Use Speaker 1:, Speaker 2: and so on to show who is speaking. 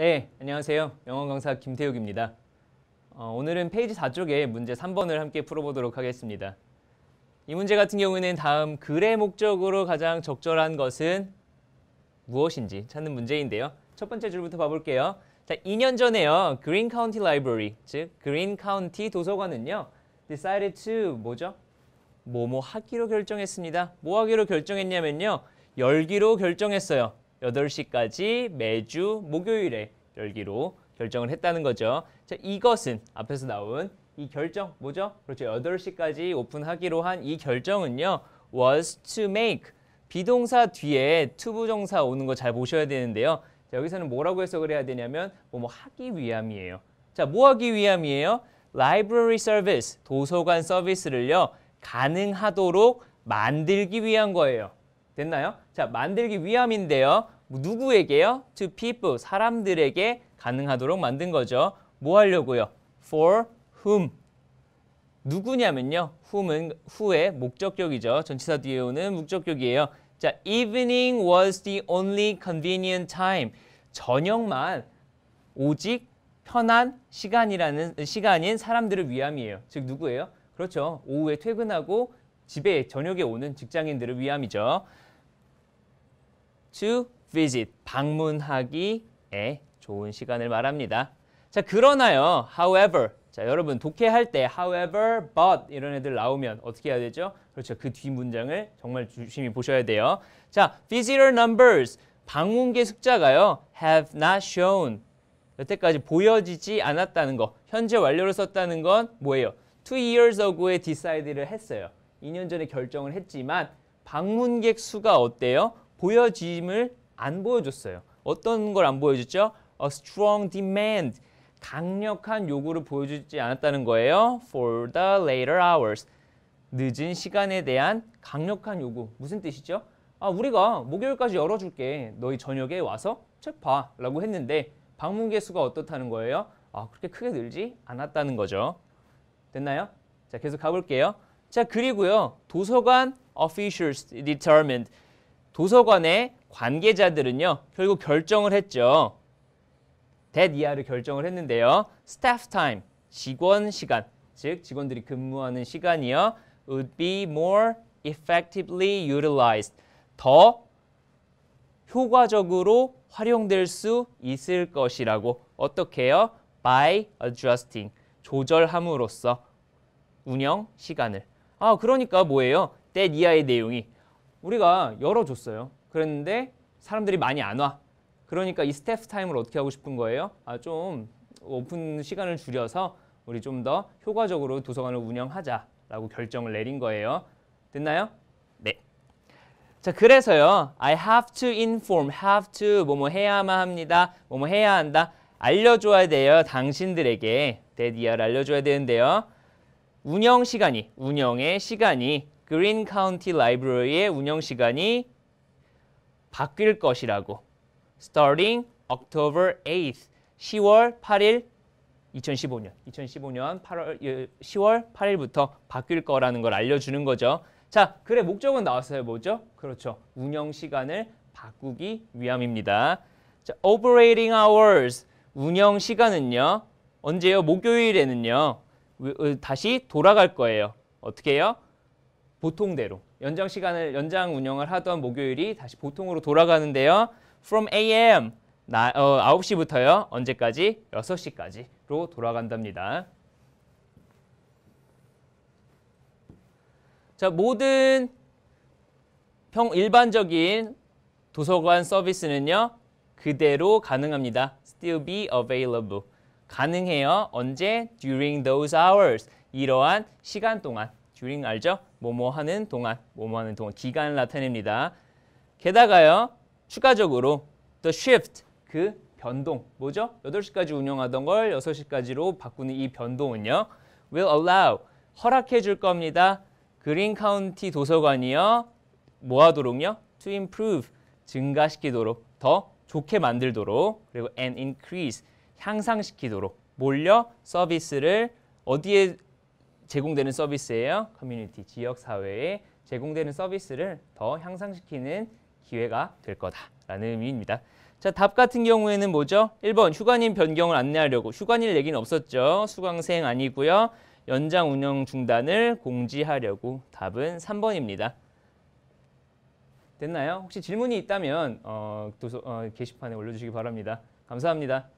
Speaker 1: 네, 안녕하세요. 영어 강사 김태욱입니다. 어, 오늘은 페이지 4쪽에 문제 3번을 함께 풀어보도록 하겠습니다. 이 문제 같은 경우에는 다음 글의 목적으로 가장 적절한 것은 무엇인지 찾는 문제인데요. 첫 번째 줄부터 봐볼게요. 자, 2년 전에요. Green County Library, 즉 Green County 도서관은요. decided to 뭐죠? 뭐뭐 하기로 결정했습니다. 뭐 하기로 결정했냐면요. 열기로 결정했어요. 여덟 시까지 매주 목요일에 열기로 결정을 했다는 거죠. 자, 이것은 앞에서 나온 이 결정 뭐죠? 그렇죠. 여덟 시까지 오픈하기로 한 이 결정은요. was to make 비동사 뒤에 to 부정사 오는 거 잘 보셔야 되는데요. 자, 여기서는 뭐라고 해석을 해야 되냐면 뭐, 뭐 하기 위함이에요. 자, 뭐 하기 위함이에요? library service, 도서관 서비스를요. 가능하도록 만들기 위한 거예요. 됐나요? 자, 만들기 위함인데요. 뭐 누구에게요? To people, 사람들에게 가능하도록 만든 거죠. 뭐 하려고요? For whom. 누구냐면요. whom은 후 h 의 목적격이죠. 전치사 뒤에 오는 목적격이에요. 자, evening was the only convenient time. 저녁만 오직 편한 시간이라는 시간인 사람들을 위함이에요. 즉 누구예요? 그렇죠. 오후에 퇴근하고 집에 저녁에 오는 직장인들을 위함이죠. To visit, 방문하기에 좋은 시간을 말합니다. 자, 그러나요, however, 자, 여러분 독해할 때 however, but 이런 애들 나오면 어떻게 해야 되죠? 그렇죠, 그 뒤 문장을 정말 조심히 보셔야 돼요. 자, visitor numbers, 방문객 숫자가요, have not shown, 여태까지 보여지지 않았다는 거, 현재 완료를 썼다는 건 뭐예요? two years ago에 decide를 했어요. 2년 전에 결정을 했지만 방문객 수가 어때요? 보여짐을 안 보여줬어요. 어떤 걸 안 보여줬죠? A strong demand. 강력한 요구를 보여주지 않았다는 거예요. For the later hours. 늦은 시간에 대한 강력한 요구. 무슨 뜻이죠? 아, 우리가 목요일까지 열어줄게. 너희 저녁에 와서 책 봐. 라고 했는데 방문 개수가 어떻다는 거예요? 아, 그렇게 크게 늘지 않았다는 거죠. 됐나요? 자, 계속 가볼게요. 자, 그리고요. 도서관 officials determined. 도서관의 관계자들은요. 결국 결정을 했죠. t h a 를 결정을 했는데요. staff time, 직원 시간, 즉 직원들이 근무하는 시간이요. would be more effectively utilized. 더 효과적으로 활용될 수 있을 것이라고 어떻게요? by adjusting, 조절함으로써 운영 시간을. 아, 그러니까 뭐예요? t h a 의 내용이 우리가 열어줬어요. 그랬는데 사람들이 많이 안 와. 그러니까 이 스태프 타임을 어떻게 하고 싶은 거예요? 아, 좀 오픈 시간을 줄여서 우리 좀 더 효과적으로 도서관을 운영하자라고 결정을 내린 거예요. 됐나요? 네. 자, 그래서요. I have to inform, have to 뭐뭐 뭐 해야만 합니다. 뭐뭐 뭐 해야 한다. 알려줘야 돼요. 당신들에게. 데디얼 알려줘야 되는데요. 운영 시간이, 운영의 시간이, 그린 카운티 라이브러리의 운영 시간이 바뀔 것이라고. Starting October 8th, 10월 8일 2015년, 2015년 8월 10월 8일부터 바뀔 거라는 걸 알려주는 거죠. 자, 글의 목적은 나왔어요. 뭐죠? 그렇죠. 운영 시간을 바꾸기 위함입니다. 자, operating hours 운영 시간은요. 언제요? 목요일에는요. 어, 다시 돌아갈 거예요. 어떻게 해요? 보통대로 연장 시간을 연장 운영을 하던 목요일이 다시 보통으로 돌아가는데요. From a.m. 나, 어, 9시부터요. 언제까지? 6시까지로 돌아간답니다. 자, 모든 평 일반적인 도서관 서비스는요. 그대로 가능합니다. Still be available. 가능해요. 언제? During those hours. 이러한 시간 동안. during 알죠? 뭐뭐 하는 동안, 뭐뭐 하는 동안 기간을 나타냅니다. 게다가요. 추가적으로 the shift 그 변동 뭐죠? 8시까지 운영하던 걸 6시까지로 바꾸는 이 변동은요. will allow 허락해 줄 겁니다. 그린 카운티 도서관이요. 뭐 하도록요? to improve 증가시키도록 더 좋게 만들도록 그리고 and increase 향상시키도록 몰려 서비스를 어디에 제공되는 서비스예요. 커뮤니티, 지역 사회에 제공되는 서비스를 더 향상시키는 기회가 될 거다라는 의미입니다. 자, 답 같은 경우에는 뭐죠? 1번 휴관인 변경을 안내하려고 휴관일 얘기는 없었죠. 수강생 아니고요. 연장 운영 중단을 공지하려고 답은 3번입니다. 됐나요? 혹시 질문이 있다면 어, 도서, 어, 게시판에 올려주시기 바랍니다. 감사합니다.